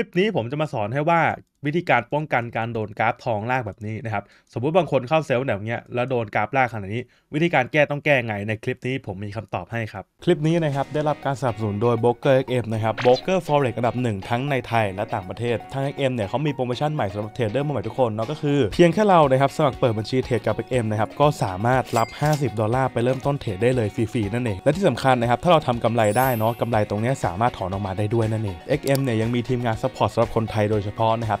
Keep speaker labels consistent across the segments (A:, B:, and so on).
A: ลิปนี้ผมจะมาสอนให้ว่าวิธีการป้องกันการโดนกราฟทองลากแบบนี้นะครับ สมมุติบางคนเข้าเซลล์แบบนี้ แล้วโดนกราฟลากขนาดนี้ วิธีการแก้ต้องแก้ไงในคลิปนี้ผมมีคำตอบให้ครับ คลิปนี้นะครับได้รับการสนับสนุนโดยบกอ o k เอ็มนะครับบเกอร์ Forex อระดับหนึ่งทั้งในไทยและต่างประเทศทางเอ็กเนี่ยเขามีโปรโมชั่นใหม่สำหรับเทรดเดอร์ใหม่ทุกคนเนาะก็คือเพียงแค่เรานะครับสมัครเปิดบัญชีเทรดกับเอ็มนะครับก็สามารถรับ50ดอลลาร์ไปเริ่มต้นเทรดได้เลยฟรีๆนั่นเองและที่สำคัญนะครับถ้าเราทำกำไรได้เนาะกำไรตรงนี้สามารถถอนออกมาได้ด้วยนั่นเอง็มเนี่ยยังมีทีมงานซัพพอร์ตสำหรับคนไทยโดยเฉพาะนะครับ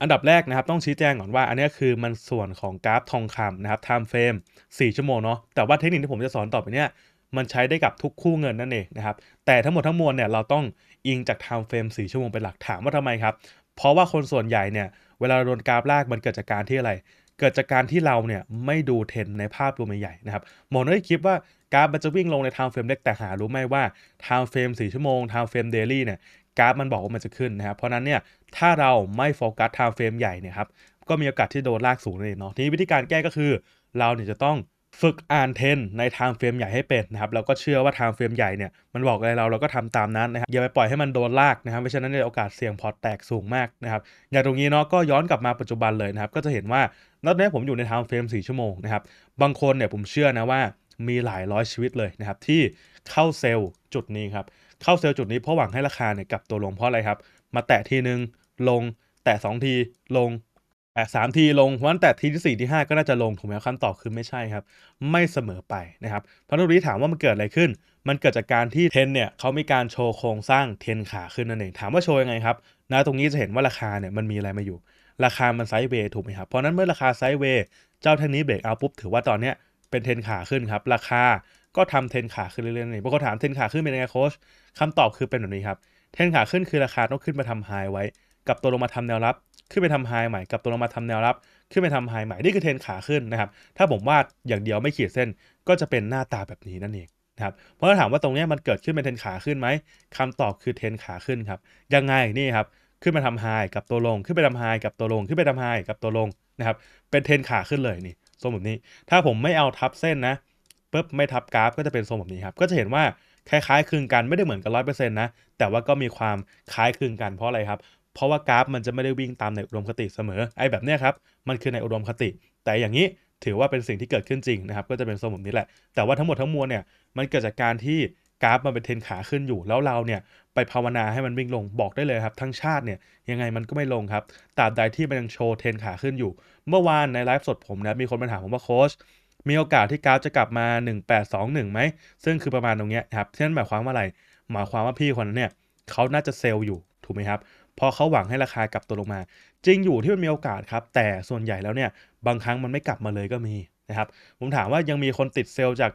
A: อันดับแรกนะครับต้องชี้แจงก่อนว่าอันนี้คือมันส่วนของกราฟทองคำนะครับไทม์เฟรม 4 ชั่วโมงเนาะแต่ว่าเทคนิคที่ผมจะสอนต่อไปเนี่ย มันใช้ได้กับทุกคู่เงินนั่นเองนะครับแต่ทั้งหมดทั้งมวลเนี่ยเราต้องอิงจากไทม์เฟรม 4 ชั่วโมงเป็นหลักถามว่าทำไมครับเพราะว่าคนส่วนใหญ่เนี่ยเวลาโดนกราฟลากมันเกิดจากการที่อะไร เกิดจากการที่เราเนี่ยไม่ดูเทรนในภาพรวมใหญ่นะครับมองด้วยคลิปว่ากราฟมันจะวิ่งลงในไทม์เฟรมเล็กแต่หารู้ไหมว่าไทม์เฟรม 4 ชั่วโมงไทม์เฟรมเดลี่เนี่ยกราฟมันบอกว่ามันจะขึ้นนะครับ เพราะนั้นเนี่ยถ้าเราไม่โฟกัสไทม์เฟรมใหญ่เนี่ยครับ ก็มีโอกาสที่โดนลากสูงเลยเนาะทีนี้ วิธีการแก้ก็คือเราเนี่ยจะต้องฝึกอ่านเทนในไทม์เฟรมใหญ่ให้เป็นนะครับเราก็เชื่อว่าไทม์เฟรมใหญ่เนี่ยมันบอกอะไรเรา เราก็ทำตามนั้นนะครับอย่าไปปล่อยให้มันโดนลากนะครับ เพราะฉะนั้นโอกาสเสี่ยงพอแตกสูงมากนะครับอย่างตรงนี้เนาะก็ย้อนกลับมาปัจจุบันเลยนะครับก็จะเห็นว่าตอนนี้ผมอยู่ในไทม์เฟรม4ชั่วโมงนะครับบางคนเนี่ยผมเชื่อนะว่ามีหลายร้อยชีวิตเลยนะครับที่เข้าเซลล์จุดนี้ครับเข้าเซลล์จุดนี้เพราะหวังให้ราคาเนี่ยกลับตัวลงเพราะอะไรครับ มาแตะทีหนึ่งลงแตะสองทีลง แตะสามทีลงเพราะนั้นแตะทีที่สี่ที่ห้าก็น่าจะลงถูกไหมครับคำตอบคือไม่ใช่ครับไม่เสมอไปนะครับเพราะกรงนี้ถามว่ามันเกิดอะไรขึ้น มันเกิดจากการที่เทนเนี่ยเขามีการโชว์โครงสร้างเทนขาขึ้นนั่นเอง ถามว่าโชว์ยังไงครับนะตรงนี้จะเห็นว่าราคาเนี่ยมันมีอะไรมาอยู่ ราคามันไซด์เวย์ถูกไหมครับเพราะนั้นเมื่อราคาไซด์เวย์เจ้าแท่งนี้เบรกเอาปุ๊บถือว่าตอนเนี้ยเป็นเทนขาขึ้นครับราคาก็ทำเทนขาขึ้นเรื่อยๆนี่บางคนถามเทนขาขึ้นเป็นยังไงโค้ชคำตอบคือเป็นแบบนี้ครับ เทรนขาขึ้นคือราคาต้องขึ้นมาทำไฮไว้ กับตัวลงมาทำแนวรับ ขึ้นไปทำไฮใหม่ กับตัวลงมาทำแนวรับ ขึ้นไปทำไฮใหม่ นี่คือเทรนขาขึ้นนะครับ ถ้าผมวาดอย่างเดียวไม่ขีดเส้นก็จะเป็นหน้าตาแบบนี้นั่นเองนะครับเพราะถามว่าตรงนี้มันเกิดขึ้นเป็นเทนขาขึ้นไหมคำตอบคือเทนขาขึ้นครับยังไงนี่ครับขึ้นมาทำไฮกับตัวลงขึ้นไปทำไฮกับตัวลงขึ้นไปทำไฮกับตัวลงนะครับเป็นเทนขาขึ้นเลยนี่ทรงแบบนี้ ถ้าผมไม่เอาทับเส้นนะปุ๊บไม่ทับกราฟก็จะเป็นทรงแบบนี้ครับก็จะเห็นว่าคล้ายๆคลึงกันไม่ได้เหมือนกันร้อยเปอร์เซ็นต์นะแต่ว่าก็มีความคล้ายคลึงกันเพราะอะไรครับ เพราะว่ากราฟมันจะไม่ได้วิ่งตามในอุดมคติเสมอไอ้แบบเนี้ยครับ มันคือในอุดมคติ แต่อย่างนี้ถือว่าเป็นสิ่งที่เกิดขึ้นจริงนะครับก็จะเป็นสมตินี้แหละ แต่ว่าทั้งหมดทั้งมวลเนี่ยมันเกิดจากการที่กราฟมันเป็นเทนขาขึ้นอยู่แล้วเราเนี่ย ไปภาวนาให้มันวิ่งลงบอกได้เลยครับทั้งชาติเนี่ยยังไงมันก็ไม่ลงครับตราบใดที่มันยังโชว์เทนขาขึ้นอยู่ เมื่อวานในไลฟ์สดผมนะมีคนมาถามผมว่าโค้ชมีโอกาสที่กราฟจะกลับมา 1821ไหมซึ่งคือประมาณตรงเนี้ยครับนั่นหมายความว่าอะไรหมายความว่าพี่คนนั้นเนี่ยเขาน่าจะเซลล์อยู่ถูกไหมครับพอเขาหวังให้ราคากลับตัวลงมา จริงอยู่ที่มันมีโอกาสครับ แต่ส่วนใหญ่แล้วเนี่ย บางครั้งมันไม่กลับมาเลยก็มีนะครับผมถามว่ายังมีคนติดเซลล์จาก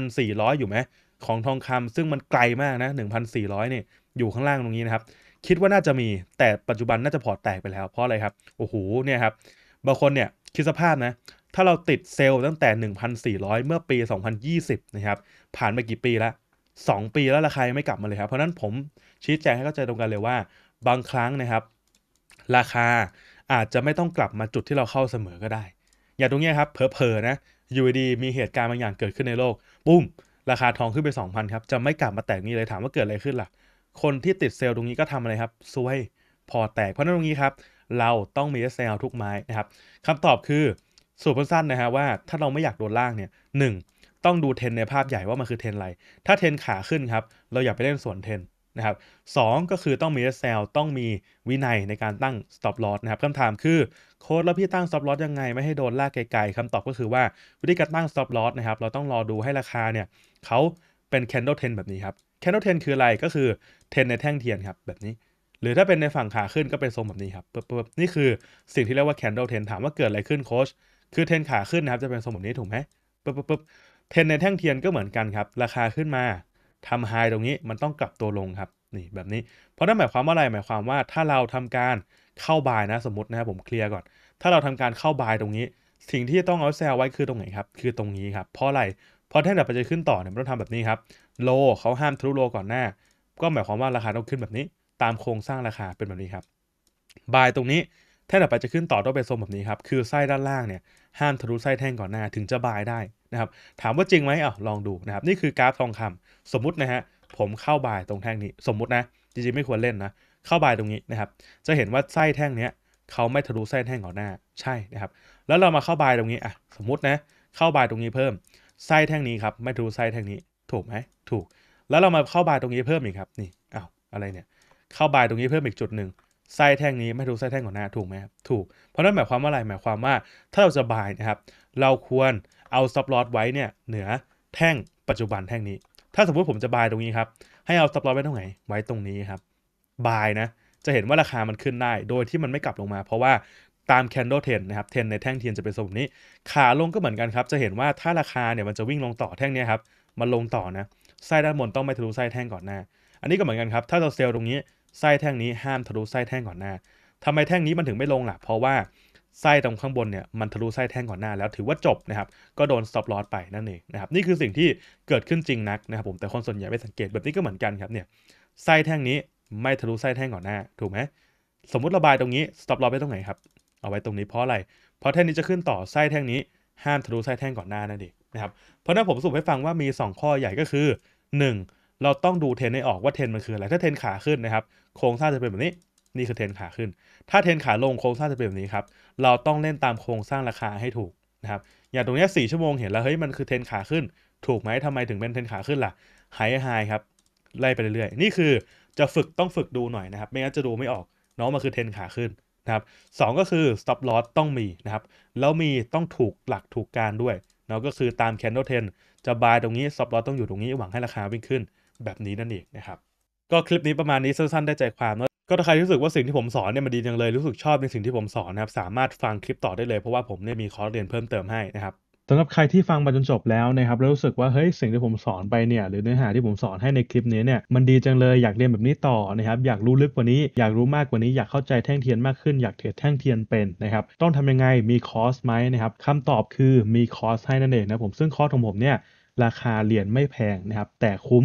A: 1,400 อยู่ไหมของทองคำซึ่งมันไกลมากนะ 1,400 นี่ยอยู่ข้างล่างตรงนี้นะครับคิดว่าน่าจะมีแต่ปัจจุบันน่าจะพอแตกไปแล้ว เพราะอะไรครับโอ้โหเนี่ยครับบางคนเนี่ยคิดสภาพนะถ้าเราติดเซลล์ตั้งแต่ 1,400 เมื่อปี 2020 นะครับ ผ่านไปกี่ปีแล้ว 2 ปีแล้วราคายังไม่กลับมาเลยครับ เพราะนั้นผมชี้แจงให้เข้าใจตรงกันเลยว่า บางครั้งนะครับ ราคาอาจจะไม่ต้องกลับมาจุดที่เราเข้าเสมอก็ได้ อย่างตรงนี้ครับ เพลอๆนะอยู่ดีมีเหตุการณ์บางอย่างเกิดขึ้นในโลก ปุ้ม ราคาทองขึ้นไป2,000ครับจะไม่กลับมาแตกนี้เลยถามว่าเกิดอะไรขึ้นล่ะ คนที่ติดเซลล์ตรงนี้ก็ทำอะไรครับซวยพอแตกเพราะนั้นตรงนี้ครับเราต้องมีเล์ทุกไม้นะครับคำตอบคือสูตรสั้นๆนะฮะว่าถ้าเราไม่อยากโดนล่างเนี่ยหนึ่งต้องดูเทนในภาพใหญ่ว่ามันคือเทนอะไร ถ้าเทนขาขึ้นครับเราอย่าไปเล่นส่วนเทนนะครับสก็คือต้องมีเซลต้องมีวินัยในการตั้ง stop loss นะครับคำถามคือโค้ดแล้วพี่ตั้ง stop loss ยังไงไม่ให้โดนลากไกลๆคำตอบก็คือว่าวิธีการตั้ง stop loss นะครับเราต้องรอดูให้ราคาเนี่ยเขาเป็น candle ten แบบนี้ครับ candle ten คืออะไรก็คือเทนในแท่งเทียนครับแบบนี้ หรือถ้าเป็นในฝั่งขาขึ้นก็เป็นทรงแบบนี้ครับนี่คือสิ่งที่เรียกว่า candle ten ถามว่าเกิดอะไรขึ้นโค้ชคือเทนขาขึ้นนะครับ จะเป็นทรงแบบนี้ถูกไหมปุ๊บปุ๊บเทนในแท่งเทียนก็เหมือนกันครับ ราคาขึ้นมาทำไฮตรงนี้ มันต้องกลับตัวลงครับ นี่แบบนี้ เพราะนั่นหมายความว่าอะไร หมายความว่า ถ้าเราทำการเข้าบายนะสมมตินะครับผมเคลียร์ก่อน ถ้าเราทำการเข้าบายตรงนี้ สิ่งที่ต้องเอาแซลไว้คือตรงไหนครับ คือตรงนี้ครับ เพราะอะไร เพราะแท่งดับปจะขึ้นต่อเนี่ยมันต้องทำแบบนี้ครับ โลเขาห้ามทะลุโลก่อนหน้า ก็หมายความว่าราคาต้องขึ้นแบบนี้ ตามโครงสร้างราคาเป็นแบบนี้ครับ บายตรงนี้แท่งดับปจะขึ้นต่อต้องเป็นทรงแบบนี้ครับคือไส้ด้านล่างเนี่ยห้ามทะลุไส้แท่งก่อนหน้าถึงจะบายได้นะครับถามว่าจริงไหมอ่ะลองดูนะครับนี่คือกราฟทองคำสมมุตินะฮะผมเข้าบายตรงแท่งนี้ สมมุตินะ จริงๆไม่ควรเล่นนะ เข้าบายตรงนี้นะครับจะเห็นว่าไส้แท่งเนี้ยเขาไม่ทะลุไส้แท่งก่อนหน้า ใช่นะครับแล้วเรามาเข้าบายตรงนี้อ่ะสมมตินะเข้าบายตรงนี้เพิ่มไส้แท่งนี้ครับไม่ทะลุไส้แท่งนี้ ถูกไหมถูก แล้วเรามาเข้าบายตรงนี้เพิ่มอีกครับนี่อ้าวอะไรเนี่ยเข้าบายตรงนี้เพิ่มอีกจุดหนึ่งไส้แท่งนี้ไม่ถูกไส้แท่งของหน้าถูกไหมถูกเพราะนั่นหมายความว่าอะไรหมายความว่า ถ้าเราจะบายนะครับเราควรเอาซับลอตไว้เนี่ยเหนือแท่งปัจจุบันแท่งนี้ ถ้าสมมติผมจะบายตรงนี้ครับให้เอาซับลอตไว้ตรงไหนไว้ตรงนี้ครับบายนะ จะเห็นว่าราคามันขึ้นได้โดยที่มันไม่กลับลงมา เพราะว่าตามแคนโดเทนนะครับเทนในแท่งเทียนจะเป็นทรงนี้ขาลงก็เหมือนกันครับ จะเห็นว่าถ้าราคาเนี่ยมันจะวิ่งลงต่อแท่งนี้ครับมันลงต่อนะไส้ด้านบนต้องไม่ทะลุไส้แท่งก่อนหน้า อันนี้ก็เหมือนกันครับ ถ้าเราเซลล์ตรงนี้ไส้แท่งนี้ห้ามทะลุไส้แท่งก่อนหน้า ทำไมแท่งนี้มันถึงไม่ลงล่ะ เพราะว่าไส้ตรงข้างบนเนี่ยมันทะลุไส้แท่งก่อนหน้าแล้วถือว่าจบนะครับ ก็โดนสต o ล l ลไปนั่นเองนะครับ นี่คือสิ่งที่เกิดขึ้นจริงนักนะครับผม แต่คนส่วนใหญ่ไม่สังเกตแบบนี้ก็เหมือนกันครับ เนี่ย ไส้แท่งนี้ไม่ทะลุไส้แท่งก่อนหน้า ถูกไหม สมมติระบายตรงนี้สต o ล l ลไปตรงไหนครับ เอาไว้ตรงนี้เพราะอะไร เพราะแท่งนี้จะขึ้นต่อไส้แท่งนี้ ห้ามทะลุไส้แท่งก่อนหน้านั่นเองนะครับ เพราะนั้นผมสรุปให้ฟังว่ามี 2 ข้อใหญ่ก็คือ 1. เราต้องดูเทนให้ออกว่าเทนมันคืออะไรถ้าเทนขาขึ้นนะครับโครงสร้างจะเป็นแบบนี้นี่คือเทรนขาขึ้น ถ้าเทรนขาลงโครงสร้างจะเป็นแบบนี้ครับเราต้องเล่นตามโครงสร้างราคาให้ถูกนะครับอย่างตรงนี้สี่ชั่วโมงเห็นแล้วเฮ้ยมันคือเทรนขาขึ้น ถูกไหมทำไมถึงเป็นเทรนขาขึ้นล่ะไฮไฮครับไล่ไปเรื่อยๆ นี่คือจะฝึกต้องฝึกดูหน่อยนะครับไม่งั้นจะดูไม่ออก น้องมันคือเทรนขาขึ้นนะครับสก็คือ stop loss ต้องมีนะครับแล้วมีต้องถูกหลักถูกการด้วยเนาะก็คือตาม candle trend จะบายตรงนี้ stop loss ต้องอยู่ตรงนี้หวังให้ราคาวิ่งขึ้นแบบนี้นั่นเองนะครับก็คลิปนี้ประมาณนี้สั้นๆได้ใจความเนาก็ถ้าใครรู้สึกว่าสิ่งที่ผมสอนเนี่ยมันดีจังเลยรู้สึกชอบในสิ่งที่ผมสอนนะครับสามารถฟังคลิปต่อได้เลยเพราะว่าผมเนี่ยมีคอร์สเรียนเพิ่มเติมให้นะครับสำหรับใครที่ฟังมาจนจบแล้วนะครับแล้ว รู้สึกว่าเฮ้ยสิ่งที่ผมสอนไปเนี่ยหรือเนื้อหาที่ผมสอนให้ในคลิปนี้เนี่ยมันดีจังเลยอยากเรียนแบบนี้ต่อนะครับอยากรู้ลึกกว่านี้ อยากรู้มากกว่านี้อยากเข้าใจแท่งเทียนมากขึ้นอยากเทรดแท่งเทียนเป็นนะครับต้องทำยังไงมีคอร์สไหมนะครับคำตอบคือมีคอร์สให้นั่นเองนะผมซึ่งคอร์สของผมเนี่ยราคาเรียนไม่แพงนะครับแต่คุ้ม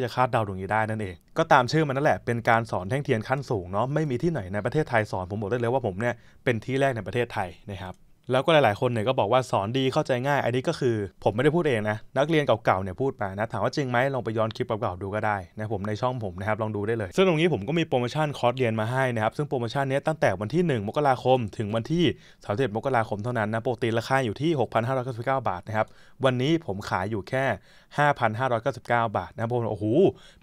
A: ที่จะคาดเดาตรงนี้ได้นั่นเองก็ตามชื่อมันนั่นแหละเป็นการสอนแท่งเทียนขั้นสูงเนาะไม่มีที่ไหนในประเทศไทยสอนผมบอกได้เลยว่าผมเนี่ยเป็นที่แรกในประเทศไทยนะครับแล้วก็หลายๆคนเนี่ยก็บอกว่าสอนดีเข้าใจง่ายอันนี้ก็คือผมไม่ได้พูดเองนะนักเรียนเก่าๆเนี่ยพูดมานะถามว่าจริงไหมลองไปย้อนคลิปเก่าๆดูก็ได้นะผมในช่องผมนะครับลองดูได้เลยซึ่งตรงนี้ผมก็มีโปรโมชั่นคอร์สเรียนมาให้นะครับซึ่งโปรโมชั่นนี้ตั้งแต่วันที่ 1 มกราคม ถึงวันที่31มกราคมเท่านั้นนะปกติราคาอยู่ที่ 6,599บาทนะครับวันนี้ผมขายอยู่แค่5,599บาทนะผมโอ้โห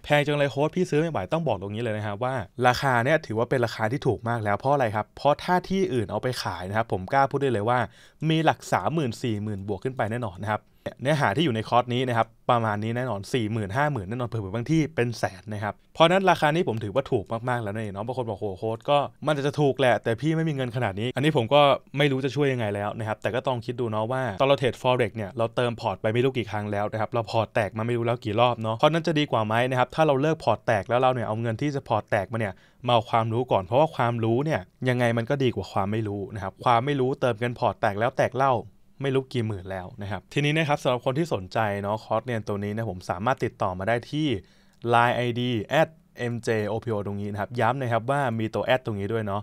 A: แพงจังเลยโค้ดพี่ซื้อไม่ไหวต้องบอกตรงนี้เลยนะครับว่า ราคาเนี่ยถือว่าเป็นราคาที่ถูกมากแล้วเพราะอะไรครับ เพราะถ้าที่อื่นเอาไปขายนะครับ ผมกล้าพูดได้เลยว่ามีหลัก3 0 0 0 0 4 0 0 0 บวกขึ้นไปแน่นอนนะครับ เนื้อหาที่อยู่ในคอร์สนี้นะครับประมาณนี้แน่นอน4 0 0 0 0ื่นห้าหมื่นแน่นอนเผื่อบางที่เป็นแสนนะครับเพราะนั้นราคานี้ผมถือว่าถูกมากๆ แล้วนี่เนาะบางคนบอกโหโค้ดก็มันจะถูกแหละ แต่พี่ไม่มีเงินขนาดนี้ อันนี้ผมก็ไม่รู้จะช่วยยังไงแล้วนะครับแต่ก็ต้องคิดดูเนาะว่าตอนเราเทรด forex เนี่ยเราเติมพอร์ตไปไม่รู้กี่ครั้งแล้วนะครับเราพอร์ตแตกมาไม่รู้แล้วกี่รอบเนาะเพราะนั้นจะดีกว่าไหมนะครับถ้าเราเลิกพอร์ตแตกแล้วเราเนี่ยเอาเงินที่จะพอร์ตแตกมาเนี่ยมาเอาความรู้ก่อนเพราะว่าความรู้เนี่ยยังไงมันก็ดีกว่าความไม่รู้นะครับความไม่รู้เติมกันพอร์ตแตกแล้วแตกเล่าไม่รู้กี่หมื่นแล้วนะครับทีนี้นะครับสำหรับคนที่สนใจเนาะคอร์สเรียนตัวนี้นะผมสามารถติดต่อมาได้ที่ Line ID at mjopo ตรงนี้นะครับ ย้ำนะครับว่ามีตัวแอดตรงนี้ด้วยเนาะ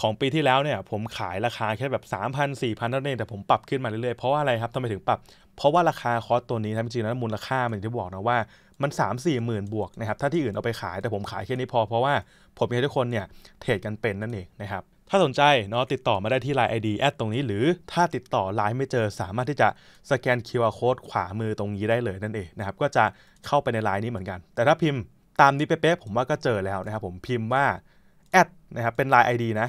A: ของปีที่แล้วเนี่ยผมขายราคาแค่แบบ 3 0 0 0 4 0 0 0เท่านั้นแต่ผมปรับขึ้นมาเรื่อยๆ เพราะว่าอะไรครับทำไมถึงปรับ เพราะว่าราคาคอสตัวนี้นะจริงๆแล้วมูลค่ามันอที่บอกนะว่ามัน3 4มสี่หมื่นบวกนะครับถ้าที่อื่นเอาไปขาย แต่ผมขายแค่นี้พอ เพราะว่าผมอยากให้ทุกคนเนี่ยเทรดกันเป็นนั่นเองนะครับถ้าสนใจเนาะติดต่อมาได้ที่ Line ID แอดตรงนี้ หรือถ้าติดต่อ Line ไม่เจอสามารถที่จะสแกน QR Code ขวามือตรงนี้ได้เลยนั่นเองนะครับก็จะเข้าไปใน Line นี้เหมือนกัน แต่ถ้าพิมพ์ตามนี้เป๊ะๆผมว่าก็เจอแล้วนะครับผมพิมพ์ว่าแอดนะครับเป็น Line ID นะ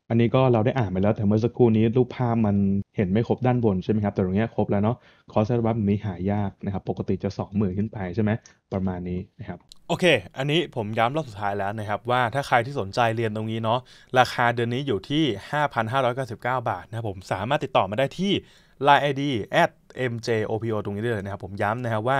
A: อันนี้ก็เราได้อ่านไปแล้ว แต่เมื่อสักครู่นี้รูปภาพมันเห็นไม่ครบด้านบนใช่ไหมครับแต่ตรงนี้ครบแล้วเนาะคอสเซอร์บัฟนี้หายากนะครับปกติจะ2มื่นขึ้นไปใช่ไหมประมาณนี้นะครับ โอเค อันนี้ผมย้ำรอบสุดท้ายแล้วนะครับ ว่าถ้าใครที่สนใจเรียนตรงนี้เนาะราคาเดือนนี้อยู่ที่ 5,599 บาทนะผมสามารถติดต่อมาได้ที่ Line ID at mjopo ตรงนี้ได้เลยนะครับผมย้ำนะครับว่า